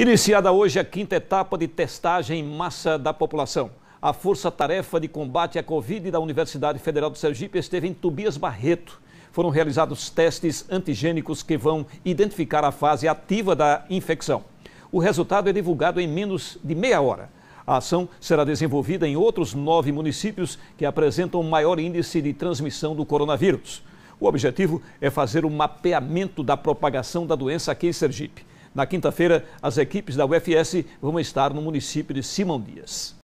Iniciada hoje a quinta etapa de testagem em massa da população. A Força-Tarefa de Combate à Covid da Universidade Federal do Sergipe esteve em Tobias Barreto. Foram realizados testes antigênicos que vão identificar a fase ativa da infecção. O resultado é divulgado em menos de meia hora. A ação será desenvolvida em outros nove municípios que apresentam maior índice de transmissão do coronavírus. O objetivo é fazer o mapeamento da propagação da doença aqui em Sergipe. Na quinta-feira, as equipes da UFS vão estar no município de Simão Dias.